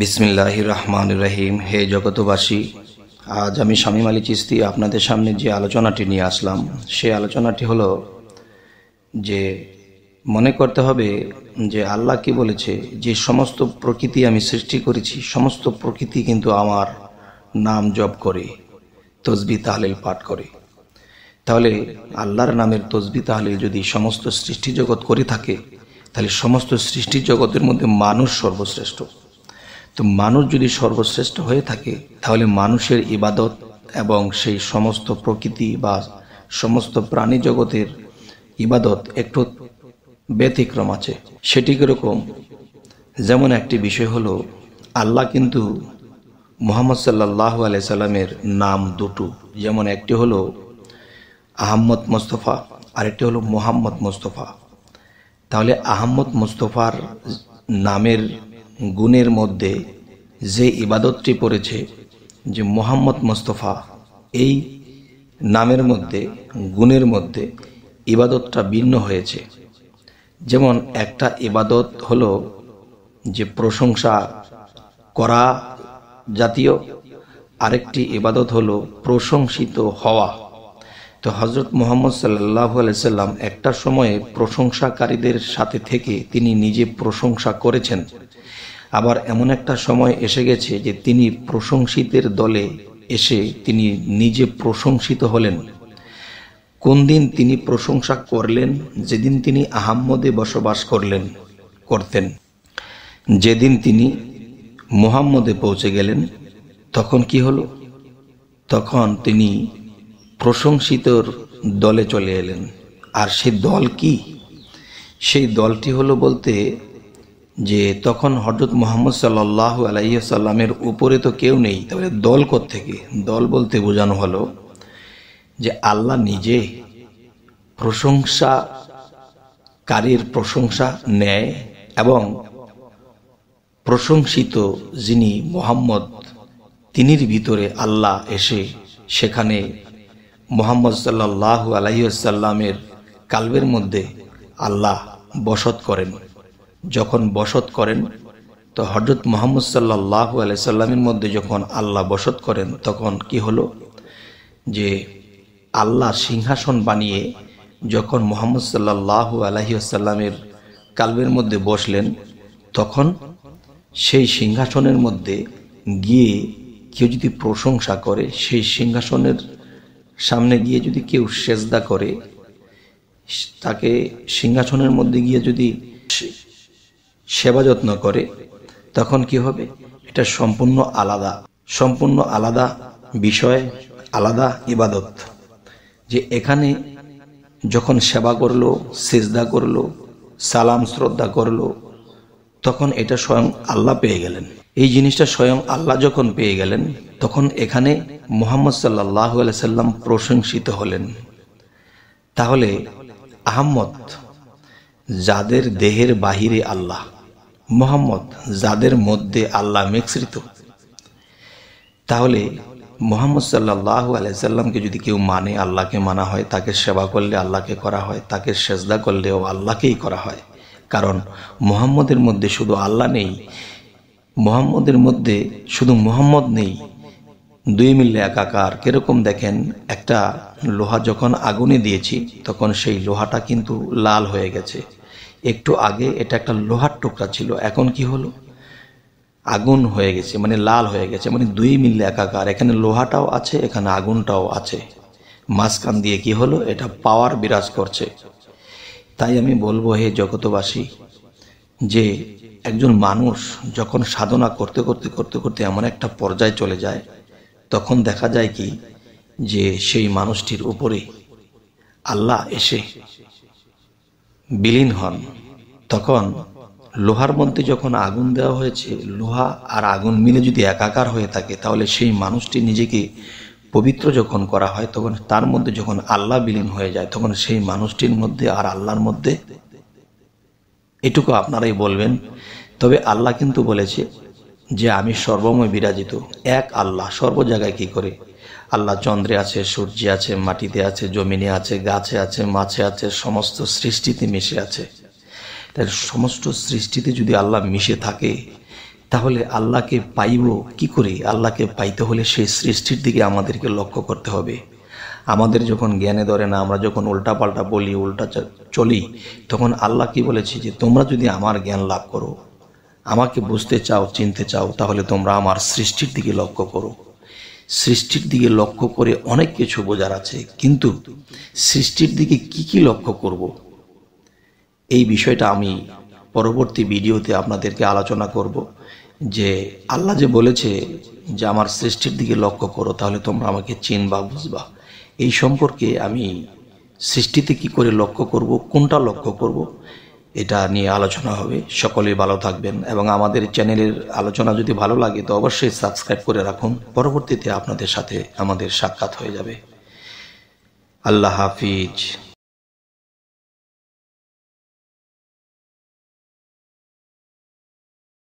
বিসমিল্লাহ রহমান রহিম হে জগতবাসী আজ আমি স্বামীম আলী চিস্তি আপনাদের সামনে যে আলোচনাটি নিয়ে আসলাম সে আলোচনাটি হলো যে মনে করতে হবে যে আল্লাহ কি বলেছে যে সমস্ত প্রকৃতি আমি সৃষ্টি করেছি সমস্ত প্রকৃতি কিন্তু আমার নাম জপ করে তসবি তাহলিল পাঠ করে তাহলে আল্লাহর নামের তসবি তাহলিল যদি সমস্ত সৃষ্টি জগৎ করে থাকে তাহলে সমস্ত সৃষ্টি জগতের মধ্যে মানুষ সর্বশ্রেষ্ঠ তো মানুষ যদি সর্বশ্রেষ্ঠ হয়ে থাকে তাহলে মানুষের ইবাদত এবং সেই সমস্ত প্রকৃতি বা সমস্ত প্রাণী জগতের ইবাদত একটু ব্যতিক্রম আছে সেটি কীরকম যেমন একটি বিষয় হলো আল্লাহ কিন্তু মোহাম্মদ সাল্লাহ সাল্লামের নাম দুটো যেমন একটি হলো আহম্মদ মোস্তফা আরেকটি হলো মোহাম্মদ মোস্তফা তাহলে আহম্মদ মোস্তফার নামের গুণের মধ্যে যে ইবাদতটি পড়েছে যে মোহাম্মদ মোস্তফা এই নামের মধ্যে গুণের মধ্যে ইবাদতটা ভিন্ন হয়েছে যেমন একটা ইবাদত হলো যে প্রশংসা করা জাতীয় আরেকটি ইবাদত হলো প্রশংসিত হওয়া তো হজরত মোহাম্মদ সাল্লাহ আলাইসাল্লাম একটা সময়ে প্রশংসাকারীদের সাথে থেকে তিনি নিজে প্রশংসা করেছেন আবার এমন একটা সময় এসে গেছে যে তিনি প্রশংসিতের দলে এসে তিনি নিজে প্রশংসিত হলেন কোন দিন তিনি প্রশংসা করলেন যেদিন তিনি আহাম্মদে বসবাস করলেন করতেন যেদিন তিনি মোহাম্মদে পৌঁছে গেলেন তখন কি হলো তখন তিনি প্রশংসিতর দলে চলে এলেন আর সেই দল কি সেই দলটি হলো বলতে যে তখন হজরত মোহাম্মদ সাল্লাহ আলাইসাল্লামের উপরে তো কেউ নেই তাহলে দল থেকে দল বলতে বোঝানো হলো যে আল্লাহ নিজে প্রশংসাকারীর প্রশংসা নেয় এবং প্রশংসিত যিনি মোহাম্মদ তিনির ভিতরে আল্লাহ এসে সেখানে মোহাম্মদ সাল্লাহ আলাইসাল্লামের কালবের মধ্যে আল্লাহ বসত করেন যখন বসত করেন তো হজরত মোহাম্মদ সাল্লাহ আলাইসাল্লামের মধ্যে যখন আল্লাহ বসত করেন তখন কি হলো যে আল্লাহ সিংহাসন বানিয়ে যখন মোহাম্মদ সাল্লাহ আসাল্লামের কালবের মধ্যে বসলেন তখন সেই সিংহাসনের মধ্যে গিয়ে কেউ যদি প্রশংসা করে সেই সিংহাসনের সামনে গিয়ে যদি কেউ সেজদা করে তাকে সিংহাসনের মধ্যে গিয়ে যদি সেবা যত্ন করে তখন কি হবে এটা সম্পূর্ণ আলাদা সম্পূর্ণ আলাদা বিষয় আলাদা ইবাদত যে এখানে যখন সেবা করলো সেজদা করলো সালাম শ্রদ্ধা করলো তখন এটা স্বয়ং আল্লাহ পেয়ে গেলেন এই জিনিসটা স্বয়ং আল্লাহ যখন পেয়ে গেলেন তখন এখানে মোহাম্মদ সাল্লাহ সাল্লাম প্রশংসিত হলেন তাহলে আহম্মদ যাদের দেহের বাহিরে আল্লাহ মোহাম্মদ যাদের মধ্যে আল্লাহ মিশ্রিত তাহলে মোহাম্মদ সাল্লাহ আলাইসাল্লামকে যদি কেউ মানে আল্লাহকে মানা হয় তাকে সেবা করলে আল্লাহকে করা হয় তাকে সেজদা করলেও আল্লাহকেই করা হয় কারণ মোহাম্মদের মধ্যে শুধু আল্লাহ নেই মোহাম্মদের মধ্যে শুধু মোহাম্মদ নেই দুই মিলে একাকার কিরকম দেখেন একটা লোহা যখন আগুনে দিয়েছি তখন সেই লোহাটা কিন্তু লাল হয়ে গেছে একটু আগে এটা একটা লোহার টুকরা ছিল এখন কি হলো আগুন হয়ে গেছে মানে লাল হয়ে গেছে মানে দুই মিলে একাকার এখানে লোহাটাও আছে এখানে আগুনটাও আছে মাঝখান দিয়ে কি হলো এটা পাওয়ার বিরাজ করছে তাই আমি বলবো হে জগতবাসী যে একজন মানুষ যখন সাধনা করতে করতে করতে করতে এমন একটা পর্যায়ে চলে যায় তখন দেখা যায় কি যে সেই মানুষটির উপরে আল্লাহ এসে বিলীন হন তখন লোহার মধ্যে যখন আগুন দেওয়া হয়েছে লোহা আর আগুন মিলে যদি একাকার হয়ে থাকে তাহলে সেই মানুষটি নিজেকে পবিত্র যখন করা হয় তখন তার মধ্যে যখন আল্লাহ বিলীন হয়ে যায় তখন সেই মানুষটির মধ্যে আর আল্লাহর মধ্যে এটুকু আপনারাই বলবেন তবে আল্লাহ কিন্তু বলেছে যে আমি সর্বময় বিরাজিত এক আল্লাহ সর্ব জায়গায় কী করে আল্লাহ চন্দ্রে আছে সূর্যে আছে মাটিতে আছে জমিনে আছে গাছে আছে মাছে আছে সমস্ত সৃষ্টিতে মিশে আছে তাই সমস্ত সৃষ্টিতে যদি আল্লাহ মিশে থাকে তাহলে আল্লাহকে পাইব কি করে আল্লাহকে পাইতে হলে সেই সৃষ্টির দিকে আমাদেরকে লক্ষ্য করতে হবে আমাদের যখন জ্ঞানে ধরে না আমরা যখন উল্টাপাল্টা বলি উল্টা চলি তখন আল্লাহ কি বলেছি যে তোমরা যদি আমার জ্ঞান লাভ করো আমাকে বুঝতে চাও চিনতে চাও তাহলে তোমরা আমার সৃষ্টির দিকে লক্ষ্য করো সৃষ্টির দিকে লক্ষ্য করে অনেক কিছু বোঝার আছে কিন্তু সৃষ্টির দিকে কি কি লক্ষ্য করব। এই বিষয়টা আমি পরবর্তী ভিডিওতে আপনাদেরকে আলোচনা করব যে আল্লাহ যে বলেছে যে আমার সৃষ্টির দিকে লক্ষ্য করো তাহলে তোমরা আমাকে চিনবা বুঝবা এই সম্পর্কে আমি সৃষ্টিতে কি করে লক্ষ্য করব কোনটা লক্ষ্য করব এটা নিয়ে আলোচনা হবে সকলেই ভালো থাকবেন এবং আমাদের চ্যানেলের আলোচনা যদি ভালো লাগে তো অবশ্যই সাবস্ক্রাইব করে রাখুন পরবর্তীতে আপনাদের সাথে আমাদের সাক্ষাৎ হয়ে যাবে আল্লাহ হাফিজ